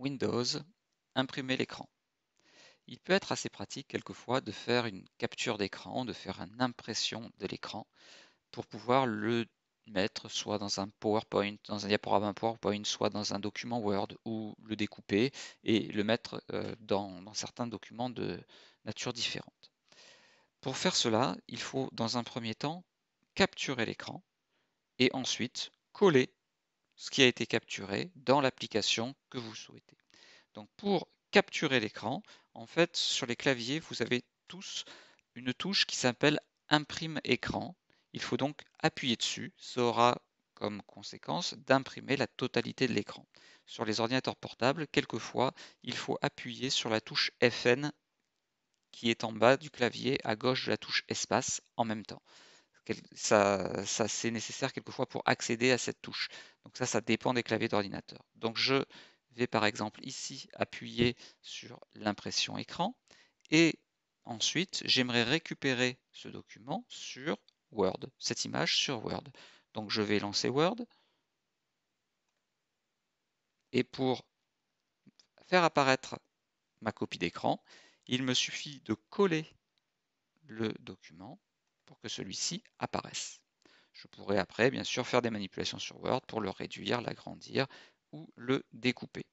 Windows, imprimer l'écran. Il peut être assez pratique quelquefois de faire une capture d'écran, de faire une impression de l'écran pour pouvoir le mettre soit dans un PowerPoint, dans un diaporama PowerPoint, soit dans un document Word ou le découper et le mettre euh, dans, dans certains documents de nature différente. Pour faire cela, il faut dans un premier temps capturer l'écran et ensuite coller ce qui a été capturé dans l'application que vous souhaitez. Donc pour capturer l'écran, en fait sur les claviers, vous avez tous une touche qui s'appelle imprime écran. Il faut donc appuyer dessus. Ça aura comme conséquence d'imprimer la totalité de l'écran. Sur les ordinateurs portables, quelquefois, il faut appuyer sur la touche FN qui est en bas du clavier à gauche de la touche espace en même temps ça, c'est nécessaire quelquefois pour accéder à cette touche. Donc ça, ça dépend des claviers d'ordinateur. Donc je vais par exemple ici appuyer sur l'impression écran et ensuite j'aimerais récupérer ce document sur Word, cette image sur Word. Donc je vais lancer Word et pour faire apparaître ma copie d'écran, il me suffit de coller le document pour que celui-ci apparaisse. Je pourrais après, bien sûr, faire des manipulations sur Word pour le réduire, l'agrandir ou le découper.